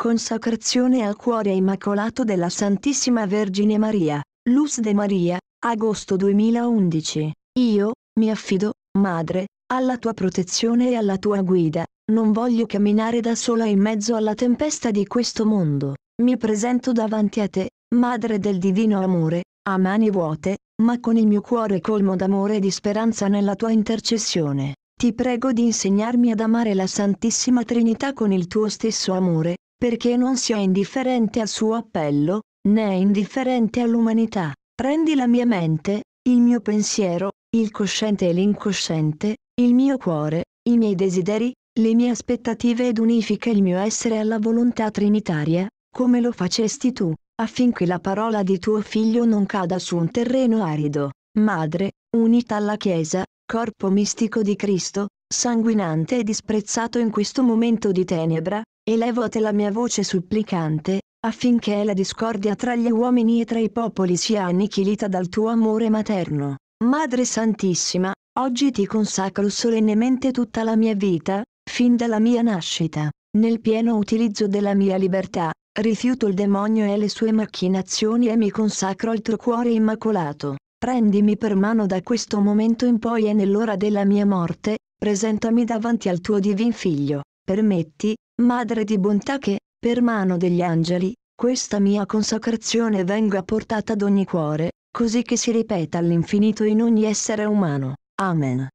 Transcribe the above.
Consacrazione al cuore immacolato della Santissima Vergine Maria, Luz de Maria, agosto 2011. Io, mi affido, Madre, alla tua protezione e alla tua guida, non voglio camminare da sola in mezzo alla tempesta di questo mondo. Mi presento davanti a te, Madre del Divino Amore, a mani vuote, ma con il mio cuore colmo d'amore e di speranza nella tua intercessione. Ti prego di insegnarmi ad amare la Santissima Trinità con il tuo stesso amore, perché non sia indifferente al suo appello, né indifferente all'umanità. Prendi la mia mente, il mio pensiero, il cosciente e l'incosciente, il mio cuore, i miei desideri, le mie aspettative ed unifica il mio essere alla volontà trinitaria, come lo facesti tu, affinché la parola di tuo figlio non cada su un terreno arido. Madre, unita alla Chiesa, corpo mistico di Cristo, sanguinante e disprezzato in questo momento di tenebra, elevo a te la mia voce supplicante, affinché la discordia tra gli uomini e tra i popoli sia annichilita dal tuo amore materno. Madre Santissima, oggi ti consacro solennemente tutta la mia vita, fin dalla mia nascita, nel pieno utilizzo della mia libertà, rifiuto il demonio e le sue macchinazioni e mi consacro al tuo cuore immacolato. Prendimi per mano da questo momento in poi e nell'ora della mia morte, presentami davanti al tuo divin figlio, permetti, madre di bontà che, per mano degli angeli, questa mia consacrazione venga portata ad ogni cuore, così che si ripeta all'infinito in ogni essere umano. Amen.